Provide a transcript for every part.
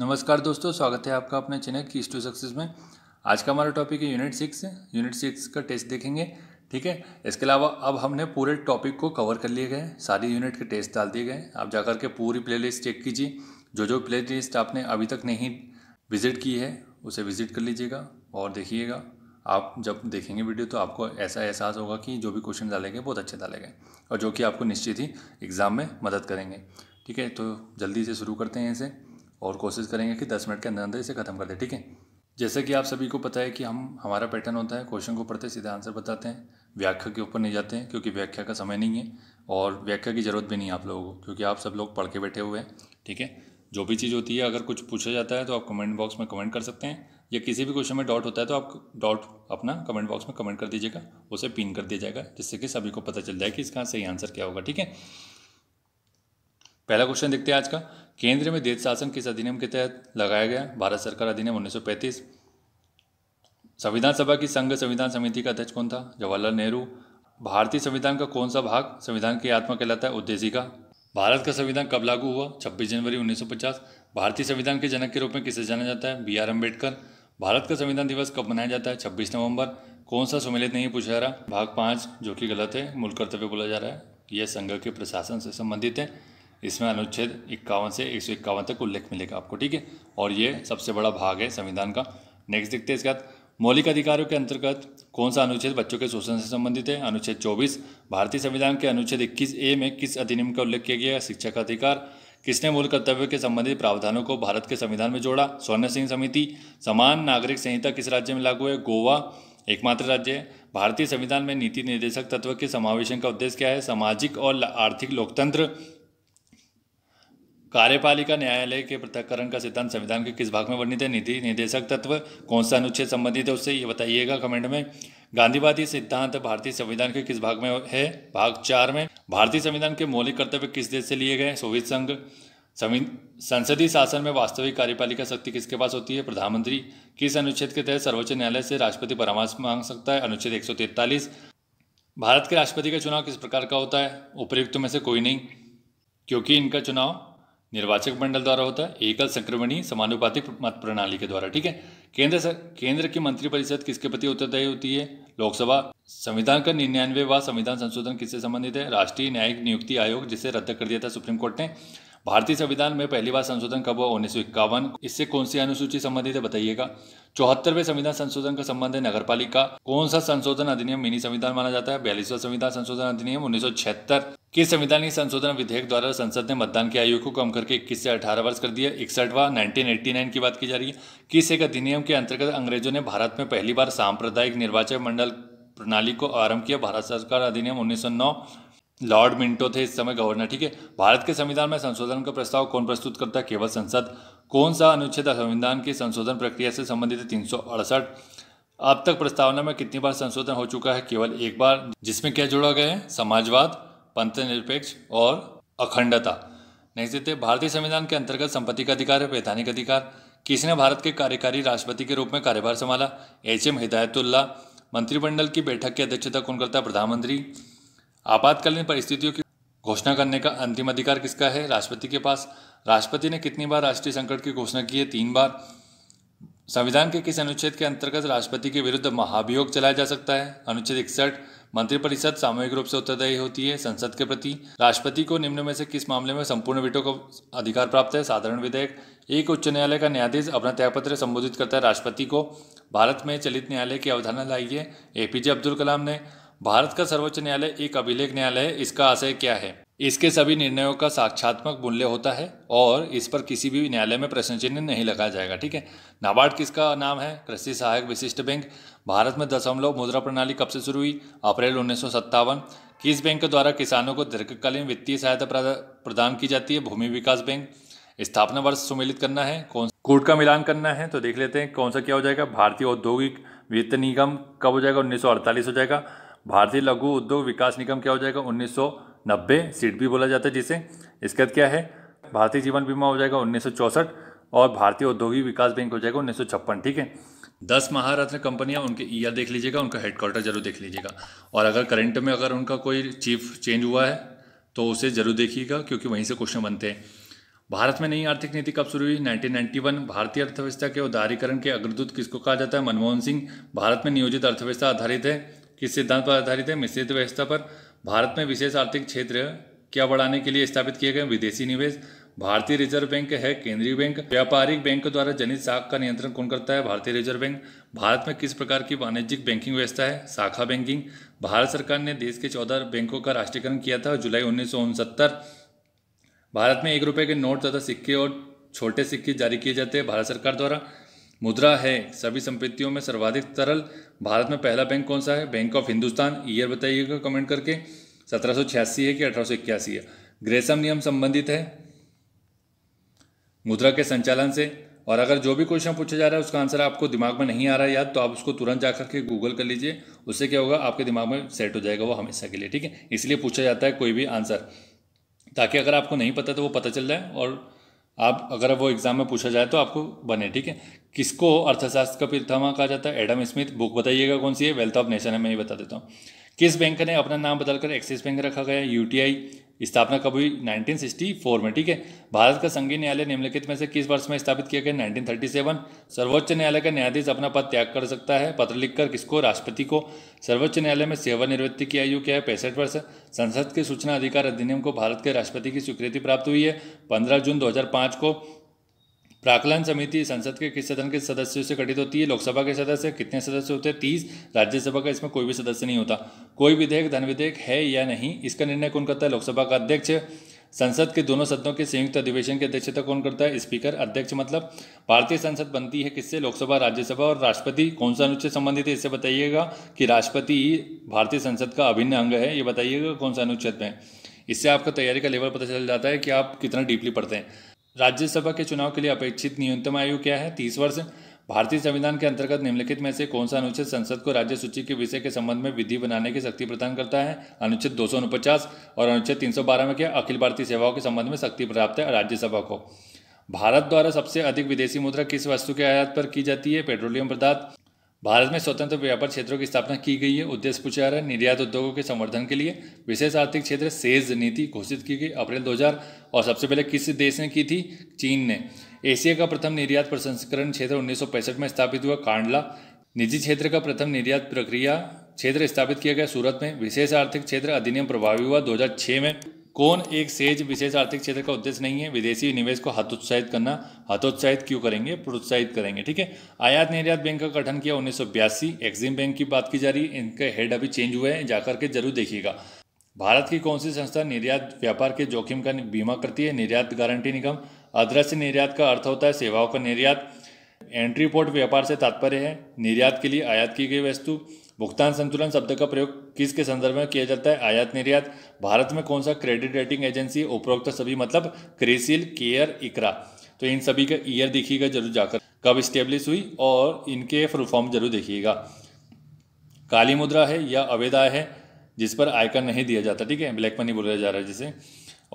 नमस्कार दोस्तों स्वागत है आपका अपने चैनल की टू सक्सेस में आज का हमारा टॉपिक है यूनिट सिक्स यूनिट सिक्स का टेस्ट देखेंगे ठीक है इसके अलावा अब हमने पूरे टॉपिक को कवर कर लिए गए सारी यूनिट के टेस्ट डाल दिए गए आप जाकर के पूरी प्लेलिस्ट चेक कीजिए जो जो प्लेलिस्ट आपने अभी तक नहीं विजिट की है उसे विजिट कर लीजिएगा और देखिएगा आप जब देखेंगे वीडियो तो आपको ऐसा एहसास होगा कि जो भी क्वेश्चन डाले गए बहुत अच्छे डालेंगे और जो कि आपको निश्चित ही एग्ज़ाम में मदद करेंगे ठीक है तो जल्दी से शुरू करते हैं इसे और कोशिश करेंगे कि दस मिनट के अंदर अंदर इसे ख़त्म कर दें ठीक है जैसे कि आप सभी को पता है कि हम हमारा पैटर्न होता है क्वेश्चन को पढ़ते सीधा आंसर बताते हैं व्याख्या के ऊपर नहीं जाते हैं क्योंकि व्याख्या का समय नहीं है और व्याख्या की ज़रूरत भी नहीं है आप लोगों को क्योंकि आप सब लोग पढ़ के बैठे हुए हैं ठीक है जो भी चीज़ होती है अगर कुछ पूछा जाता है तो आप कमेंट बॉक्स में कमेंट कर सकते हैं या किसी भी क्वेश्चन में डॉट होता है तो आप डॉट अपना कमेंट बॉक्स में कमेंट कर दीजिएगा उसे पिन कर दिया जाएगा जिससे कि सभी को पता चल जाए कि इसका सही आंसर क्या होगा ठीक है पहला क्वेश्चन देखते हैं आज का केंद्र में देश शासन किस अधिनियम के तहत लगाया गया भारत सरकार अधिनियम उन्नीस संविधान सभा की संघ संविधान समिति का अध्यक्ष कौन था जवाहरलाल नेहरू भारतीय संविधान का कौन सा भाग संविधान की आत्मा कहलाता है का भारत का संविधान कब लागू हुआ 26 जनवरी 1950 भारतीय संविधान के जनक के रूप में किसे जाना जाता है बी आर अम्बेडकर भारत का संविधान दिवस कब मनाया जाता है छब्बीस नवंबर कौन सा सम्मिलित नहीं पूछा जा रहा भाग पाँच जो कि गलत है मूल कर्तव्य बोला जा रहा है यह संघ के प्रशासन से संबंधित है इसमें अनुच्छेद इक्यावन से एक सौ इक्यावन तक उल्लेख मिलेगा आपको ठीक है और ये सबसे बड़ा भाग है संविधान का नेक्स्ट देखते हैं इसके बाद मौलिक अधिकारों के अंतर्गत कौन सा अनुच्छेद बच्चों के शोषण से संबंधित है अनुच्छेद चौबीस भारतीय संविधान के अनुच्छेद इक्कीस ए में किस अधिनियम का उल्लेख किया गया है शिक्षा का अधिकार किसने मूल कर्तव्य के संबंधित प्रावधानों को भारत के संविधान में जोड़ा स्वर्ण सिंह समिति समान नागरिक संहिता किस राज्य में लागू है गोवा एकमात्र राज्य है भारतीय संविधान में नीति निर्देशक तत्व के समावेशन का उद्देश्य क्या है सामाजिक और आर्थिक लोकतंत्र कार्यपालिका न्यायालय के पृथककरण का सिद्धांत संविधान के किस भाग में वर्णित है नीति निर्देशक तत्व कौन सा अनुच्छेद संबंधित है उससे ये बताइएगा कमेंट में गांधीवादी सिद्धांत भारतीय संविधान के किस भाग में है भाग चार में भारतीय संविधान के मौलिक कर्तव्य किस देश से लिए गए सोवियत संघ संसदीय शासन में वास्तविक कार्यपालिका शक्ति किसके पास होती है प्रधानमंत्री किस अनुच्छेद के तहत सर्वोच्च न्यायालय से राष्ट्रपति परामर्श मांग सकता है अनुच्छेद एक भारत के राष्ट्रपति का चुनाव किस प्रकार का होता है उपयुक्त में से कोई नहीं क्योंकि इनका चुनाव निर्वाचक मंडल द्वारा होता है एकल संक्रमणीय समानुपातिक मत प्रणाली के द्वारा ठीक है केंद्र सर, केंद्र की मंत्रिपरिषद किसके प्रति उत्तरदायी होती है लोकसभा संविधान का निन्यानवे व संविधान संशोधन किससे संबंधित है राष्ट्रीय न्यायिक नियुक्ति आयोग जिसे रद्द कर दिया था सुप्रीम कोर्ट ने भारतीय संविधान में पहली बार संशोधन कब हुआ उन्नीस इससे कौन सी अनुसूची संबंधित है बताइएगा चौहत्तरवें संविधान संशोधन का संबंध है पालिका कौन सा संशोधन अधिनियम मिनी संविधान माना जाता है बयालीसवा संविधान संशोधन अधिनियम उन्नीस के संविधानीय संशोधन विधेयक द्वारा संसद ने मतदान की आयु को कम करके इक्कीस से अठारह वर्ष कर दिया इकसठवा नाइन की बात की जा रही है किस एक अधिनियम के अंतर्गत अंग्रेजों ने भारत में पहली बार सांप्रदायिक निर्वाचन मंडल प्रणाली को आरंभ किया भारत सरकार अधिनियम नौ लॉर्ड मिंटो थे इस समय गवर्नर ठीक है भारत के संविधान में संशोधन का प्रस्ताव कौन प्रस्तुत करता है केवल संसद कौन सा अनुच्छेद संविधान की संशोधन प्रक्रिया से संबंधित तीन अब तक प्रस्तावना में कितनी बार संशोधन हो चुका है केवल एक बार जिसमें क्या जोड़ा गया है समाजवाद पंथ निरपेक्ष और अखंडता नेक्स्ट देते भारतीय संविधान के अंतर्गत संपत्ति का अधिकार है वैधानिक अधिकार किसने भारत के कार्यकारी राष्ट्रपति के रूप में कार्यभार संभाला एच एम हिदायतुल्ला मंत्रिमंडल की बैठक की अध्यक्षता कौन करता है प्रधानमंत्री आपातकालीन परिस्थितियों की घोषणा करने का अंतिम अधिकार किसका है राष्ट्रपति के पास राष्ट्रपति ने कितनी बार राष्ट्रीय संकट की घोषणा की है तीन बार संविधान के किस अनुच्छेद के अंतर्गत राष्ट्रपति के विरुद्ध महाभियोग चलाया जा सकता है अनुच्छेद इकसठ मंत्रिपरिषद सामूहिक रूप से उत्तरदायी होती है संसद के प्रति राष्ट्रपति को निम्न में से किस मामले में संपूर्ण वीटो का अधिकार प्राप्त है साधारण विधेयक एक उच्च न्यायालय का न्यायाधीश अपना त्यागपत्र संबोधित करता है राष्ट्रपति को भारत में चलित न्यायालय की अवधारणा लाई है एपीजे अब्दुल कलाम ने भारत का सर्वोच्च न्यायालय एक अभिलेख न्यायालय है इसका आशय क्या है इसके सभी निर्णयों का साक्षात्मक मूल्य होता है और इस पर किसी भी न्यायालय में प्रश्न चिन्ह नहीं लगाया जाएगा ठीक है नाबार्ड किसका नाम है कृषि सहायक विशिष्ट बैंक भारत में दशमलव मुद्रा प्रणाली कब से शुरू हुई अप्रैल उन्नीस किस बैंक द्वारा किसानों को दीर्घकालीन वित्तीय सहायता प्रदान की जाती है भूमि विकास बैंक स्थापना वर्ष सुमिलित करना है कौन कोर्ट का मिलान करना है तो देख लेते हैं कौन सा क्या हो जाएगा भारतीय औद्योगिक वित्त निगम कब हो जाएगा 1948 हो जाएगा भारतीय लघु उद्योग विकास निगम क्या हो जाएगा उन्नीस नब्बे सीट भी बोला जाता है जिसे इसके बाद क्या है भारतीय जीवन बीमा हो जाएगा उन्नीस और भारतीय औद्योगिक विकास बैंक हो जाएगा उन्नीस ठीक है दस महारत्न कंपनियां उनके ईयर देख लीजिएगा उनका हेडक्वार्टर जरूर देख लीजिएगा और अगर करंट में अगर उनका कोई चीफ चेंज हुआ है तो उसे जरूर देखिएगा क्योंकि वहीं से क्वेश्चन बनते हैं भारत में नई आर्थिक नीति कब शुरू हुई 1991 भारतीय अर्थव्यवस्था के उदारीकरण के अग्रदूत किसको कहा जाता है मनमोहन सिंह भारत में नियोजित अर्थव्यवस्था आधारित है किस सिद्धांत पर आधारित है मिश्रित व्यवस्था पर भारत में विशेष आर्थिक क्षेत्र क्या बढ़ाने के लिए स्थापित किए गए विदेशी निवेश भारतीय रिजर्व बैंक है केंद्रीय बैंक व्यापारिक बैंक द्वारा जनित साख का नियंत्रण कौन करता है भारतीय रिजर्व बैंक भारत में किस प्रकार की वाणिज्यिक बैंकिंग व्यवस्था है शाखा बैंकिंग भारत सरकार ने देश के चौदह बैंकों का राष्ट्रीयकरण किया था जुलाई उन्नीस भारत में एक रुपये के नोट तथा सिक्के और छोटे सिक्के जारी किए जाते हैं भारत सरकार द्वारा मुद्रा है सभी संपत्तियों में सर्वाधिक तरल भारत में पहला बैंक कौन सा है बैंक ऑफ हिंदुस्तान ईयर बताइएगा कमेंट करके सत्रह है कि अठारह है ग्रेसम नियम संबंधित है मुद्रा के संचालन से और अगर जो भी क्वेश्चन पूछा जा रहा है उसका आंसर आपको दिमाग में नहीं आ रहा है याद तो आप उसको तुरंत जा करके गूगल कर लीजिए उससे क्या होगा आपके दिमाग में सेट हो जाएगा वो हमेशा के लिए ठीक है इसलिए पूछा जाता है कोई भी आंसर ताकि अगर आपको नहीं पता तो वो पता चल जाए और आप अगर वो एग्ज़ाम में पूछा जाए तो आपको बने ठीक है किसको अर्थशास्त्र का पितामह कहा जाता है एडम स्मिथ बुक बताइएगा कौन सी है वेल्थ ऑफ नेशन है मैं ये बता देता हूँ किस बैंक ने अपना नाम बदलकर एक्सिस बैंक रखा गया यू टी आई स्थापना कब हुई 1964 में ठीक है भारत का संघीय न्यायालय निम्नलिखित में से किस वर्ष में स्थापित किया गया 1937 सर्वोच्च न्यायालय का न्यायाधीश अपना पद त्याग कर सकता है पत्र लिखकर किसको राष्ट्रपति को सर्वोच्च न्यायालय में सेवानिवृत्ति की आयु क्या है पैंसठ वर्ष संसद के सूचना अधिकार अधिनियम को भारत के राष्ट्रपति की स्वीकृति प्राप्त हुई है पंद्रह जून दो को प्राकलन समिति संसद के किस सदन के सदस्यों से गठित होती है लोकसभा के सदस्य कितने सदस्य होते हैं तीस राज्यसभा का इसमें कोई भी सदस्य नहीं होता कोई विधेयक धन विधेयक है या नहीं इसका निर्णय कौन करता है लोकसभा का अध्यक्ष संसद के दोनों सदनों के संयुक्त अधिवेशन की अध्यक्षता कौन करता है स्पीकर अध्यक्ष मतलब भारतीय संसद बनती है किससे लोकसभा राज्यसभा और राष्ट्रपति कौन सा अनुच्छेद संबंधित है इससे बताइएगा कि राष्ट्रपति भारतीय संसद का अभिन्न अंग है ये बताइएगा कौन सा अनुच्छेद में इससे आपका तैयारी का लेवल पता चल जाता है कि आप कितना डीपली पढ़ते हैं राज्यसभा के चुनाव के लिए अपेक्षित न्यूनतम आयु क्या है तीस वर्ष भारतीय संविधान के अंतर्गत निम्नलिखित में से कौन सा अनुच्छेद संसद को राज्य सूची के विषय के संबंध में विधि बनाने की शक्ति प्रदान करता है अनुच्छेद दो और अनुच्छेद तीन में क्या अखिल भारतीय सेवाओं के संबंध में शक्ति प्राप्त है राज्यसभा को भारत द्वारा सबसे अधिक विदेशी मुद्रा किस वस्तु के आयात पर की जाती है पेट्रोलियम पदार्थ भारत में स्वतंत्र व्यापार क्षेत्रों की स्थापना की गई है उद्देश्य पूछा रहा है निर्यात उद्योगों के संवर्धन के लिए विशेष आर्थिक क्षेत्र सेज नीति घोषित की गई अप्रैल 2000 और सबसे पहले किस देश ने की थी चीन ने एशिया का प्रथम निर्यात प्रसंस्करण क्षेत्र उन्नीस में स्थापित हुआ कांडला निजी क्षेत्र का प्रथम निर्यात प्रक्रिया क्षेत्र स्थापित किया गया सूरत में विशेष आर्थिक क्षेत्र अधिनियम प्रभावी हुआ 2006 में कौन एक सेज विशेष आर्थिक क्षेत्र का उद्देश्य नहीं है विदेशी निवेश को हतोत्साहित करना हतोत्साहित क्यों करेंगे प्रोत्साहित करेंगे ठीक है आयात निर्यात बैंक का गठन किया उन्नीस एक्सिम बैंक की बात की जा रही है इनके हेड अभी चेंज हुए हैं जाकर के जरूर देखिएगा भारत की कौन सी संस्था निर्यात व्यापार के जोखिम का बीमा करती है निर्यात गारंटी निगम अदृश्य निर्यात का अर्थ होता है सेवाओं का निर्यात एंट्री पोर्ट व्यापार से तात्पर्य है निर्यात के लिए आयात की गई वस्तु भुगतान संतुलन शब्द का प्रयोग किसके संदर्भ में किया जाता है आयात निर्यात भारत में कौन सा क्रेडिट रेटिंग एजेंसी उपरोक्त सभी मतलब क्रेसिल केयर इकरा तो इन सभी का ईयर देखिएगा जरूर जाकर कब स्टेब्लिश हुई और इनके फुलफॉर्म जरूर देखिएगा काली मुद्रा है या अवैध है जिस पर आयकर नहीं दिया जाता ठीक है ब्लैक मनी बोला जा रहा है जिसे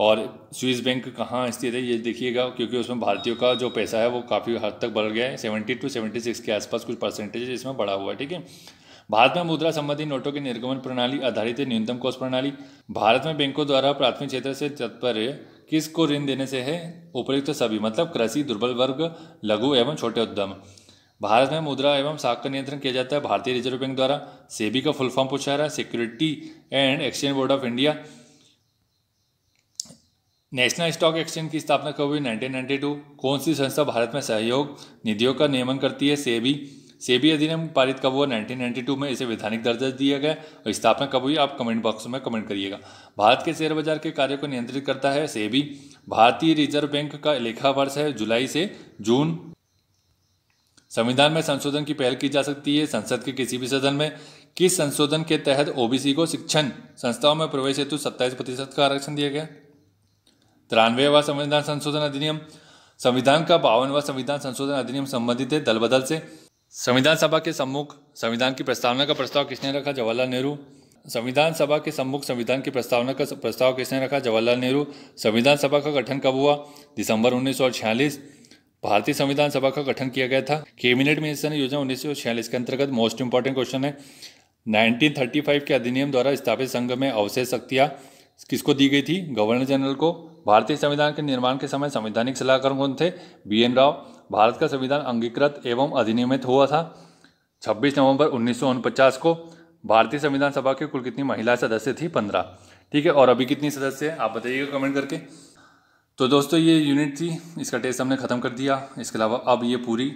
और स्विस बैंक कहाँ स्थित है ये देखिएगा क्योंकि उसमें भारतीयों का जो पैसा है वो काफ़ी हद तक बढ़ गया है सेवेंटी टू सेवेंटी सिक्स के आसपास कुछ परसेंटेज इसमें बढ़ा हुआ है ठीक है भारत में मुद्रा संबंधी नोटों की निर्गमन प्रणाली आधारित न्यूनतम कोष प्रणाली भारत में बैंकों द्वारा प्राथमिक क्षेत्र से तत्पर किस को ऋण देने से है उपयुक्त तो सभी मतलब कृषि दुर्बल वर्ग लघु एवं छोटे उद्यम भारत में मुद्रा एवं साख का नियंत्रण किया जाता है भारतीय रिजर्व बैंक द्वारा सेबी का फुल फॉर्म पूछा रहा है security and exchange board of India national stock exchange की स्थापना कब हुई 1992 कौन सी संस्था भारत में सहयोग निधियों का नियमन करती है सेबी सेबी अधिनियम पारित कब हुआ 1992 में इसे वैधानिक दर्जा दिया गया और स्थापना कब हुई आप कमेंट बॉक्स में कमेंट करिएगा भारत के शेयर बाजार के कार्य को नियंत्रित करता है सेबी भारतीय रिजर्व बैंक का लेखा वर्ष है जुलाई से जून संविधान में संशोधन की पहल की जा सकती है संसद के किसी भी सदन में किस संशोधन के तहत ओबीसी को शिक्षण संस्थाओं में प्रवेश हेतु सत्ताईस प्रतिशत का आरक्षण दिया गया तिरानवेवा संविधान संशोधन अधिनियम संविधान का बावनवा संविधान संशोधन अधिनियम संबंधित है दल बदल से संविधान सभा के सम्मुख संविधान की प्रस्तावना का प्रस्ताव किसने रखा जवाहरलाल नेहरू संविधान सभा के सम्मुख संविधान की प्रस्तावना का प्रस्ताव किसने रखा जवाहरलाल नेहरू संविधान सभा का गठन कब हुआ दिसंबर उन्नीस भारतीय संविधान सभा का गठन किया गया था कैबिनेट मिनिस्टर योजना उन्नीस के अंतर्गत मोस्ट इंपॉर्टेंट क्वेश्चन है 1935 के अधिनियम द्वारा स्थापित संघ में अवशेष शक्तियाँ किसको दी गई थी गवर्नर जनरल को भारतीय संविधान के निर्माण के समय संवैधानिक सलाहकार कौन थे बी एन राव भारत का संविधान अंगीकृत एवं अधिनियमित हुआ था 26 नवंबर उन्नीस को भारतीय संविधान सभा की कुल कितनी महिला सदस्य थी पंद्रह ठीक है और अभी कितनी सदस्य हैं आप बताइएगा कमेंट करके तो दोस्तों ये यूनिट थी इसका टेस्ट हमने ख़त्म कर दिया इसके अलावा अब ये पूरी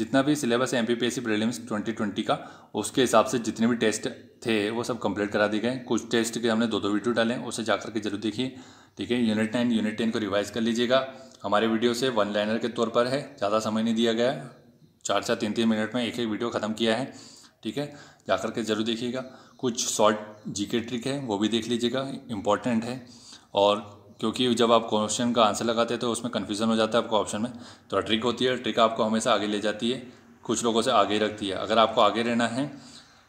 जितना भी सिलेबस है M P P S C prelims twenty twenty का उसके हिसाब से जितने भी टेस्ट थे वो सब कंप्लीट करा दिए गए कुछ टेस्ट के हमने दो दो वीडियो डाले उसे जाकर के जरूर देखिए ठीक है यूनिट नाइन यूनिट टेन को रिवाइज़ कर लीजिएगा हमारे वीडियो से वन लाइनर के तौर पर है ज़्यादा समय नहीं दिया गया चार चार तीन तीन मिनट में एक एक वीडियो ख़त्म किया है ठीक है जा के ज़रूर देखिएगा कुछ शॉर्ट जीके ट्रिक है वो भी देख लीजिएगा इम्पॉर्टेंट है और क्योंकि जब आप क्वेश्चन का आंसर लगाते हैं तो उसमें कन्फ्यूज़न हो जाता है आपको ऑप्शन में तो ट्रिक होती है ट्रिक आपको हमेशा आगे ले जाती है कुछ लोगों से आगे रखती है अगर आपको आगे रहना है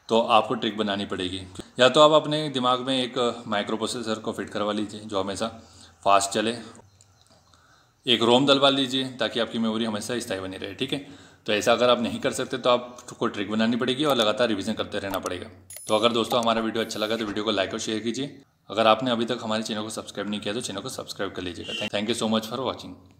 तो आपको ट्रिक बनानी पड़ेगी या तो आप अपने दिमाग में एक माइक्रो प्रोसेसर को फिट करवा लीजिए जो हमेशा फास्ट चले एक रोम डलवा लीजिए ताकि आपकी मेमोरी हमेशा स्थायी बनी रहे ठीक है तो ऐसा अगर आप नहीं कर सकते तो आपको ट्रिक बनानी पड़ेगी और लगातार रिविजन करते रहना पड़ेगा तो अगर दोस्तों हमारा वीडियो अच्छा लगा तो वीडियो को लाइक और शेयर कीजिए अगर आपने अभी तक हमारे चैनल को सब्सक्राइब नहीं किया तो चैनल को सब्सक्राइब कर लीजिएगा thank you so much for watching